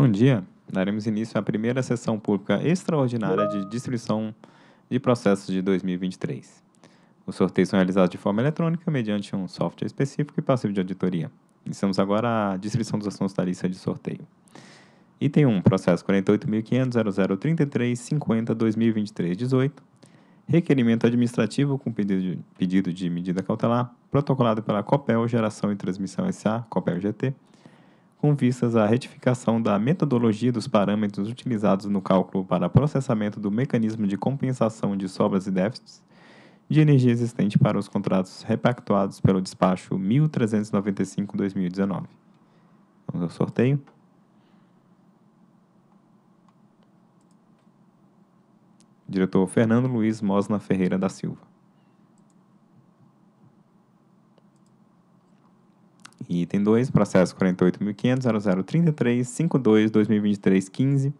Bom dia. Daremos início à primeira sessão pública extraordinária de distribuição de processos de 2023. Os sorteios são realizados de forma eletrônica mediante um software específico e passivo de auditoria. Iniciamos agora a distribuição dos assuntos da lista de sorteio. Item 1, processo 48.500.0033.50.2023.18. Requerimento administrativo com pedido de, pedido de medida cautelar, protocolado pela COPEL Geração e Transmissão SA, COPEL GT, com vistas à retificação da metodologia dos parâmetros utilizados no cálculo para processamento do mecanismo de compensação de sobras e déficits de energia existente para os contratos repactuados pelo despacho 1395-2019. Vamos ao sorteio. Diretor Fernando Luiz Mosna Ferreira da Silva. item 2, processo 48.500.0033.52.2023.15,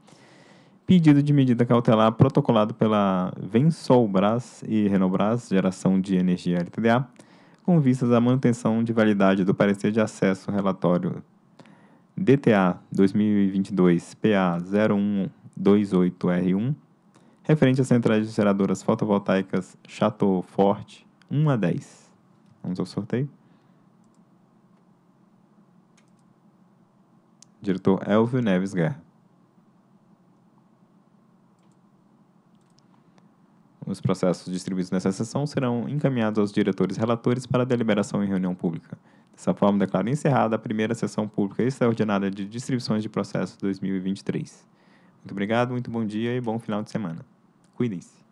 pedido de medida cautelar protocolado pela Vensolbras e Renobras, geração de energia LTDA, com vistas à manutenção de validade do parecer de acesso relatório DTA 2022 PA 0128R1, referente às centrais geradoras fotovoltaicas Chateau Forte 1 a 10. Vamos ao sorteio? Diretor Elvio Neves Guerra. Os processos distribuídos nessa sessão serão encaminhados aos diretores relatores para deliberação em reunião pública. Dessa forma, declaro encerrada a primeira sessão pública extraordinária de distribuições de processos 2023. Muito obrigado, muito bom dia e bom final de semana. Cuidem-se.